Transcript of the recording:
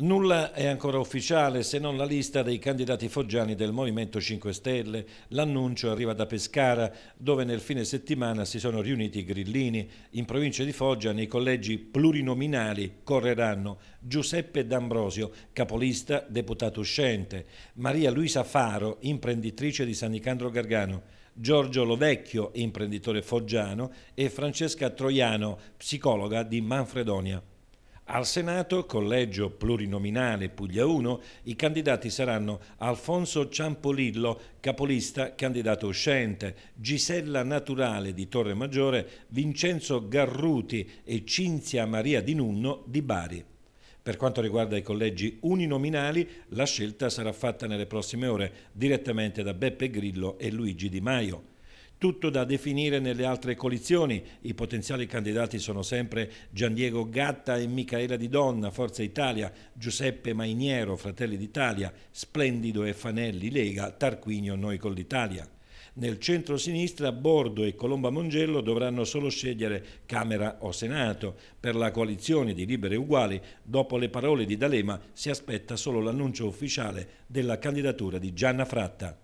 Nulla è ancora ufficiale se non la lista dei candidati foggiani del Movimento 5 Stelle. L'annuncio arriva da Pescara, dove nel fine settimana si sono riuniti i grillini. In provincia di Foggia, nei collegi plurinominali, correranno Giuseppe D'Ambrosio, capolista, deputato uscente, Maria Luisa Faro, imprenditrice di San Nicandro Gargano, Giorgio Lovecchio, imprenditore foggiano, e Francesca Troiano, psicologa di Manfredonia. Al Senato, collegio plurinominale Puglia 1, i candidati saranno Alfonso Ciampolillo, capolista, candidato uscente, Gisella Naturale di Torre Maggiore, Vincenzo Garruti e Cinzia Maria Di Nunno di Bari. Per quanto riguarda i collegi uninominali, la scelta sarà fatta nelle prossime ore direttamente da Beppe Grillo e Luigi Di Maio. Tutto da definire nelle altre coalizioni. I potenziali candidati sono sempre Gian Diego Gatta e Micaela Di Donna, Forza Italia, Giuseppe Mainiero, Fratelli d'Italia, Splendido e Fanelli, Lega, Tarquinio, Noi con l'Italia. Nel centro-sinistra Bordo e Colomba Mongello dovranno solo scegliere Camera o Senato. Per la coalizione di Libere Uguali, dopo le parole di D'Alema, si aspetta solo l'annuncio ufficiale della candidatura di Gianna Fratta.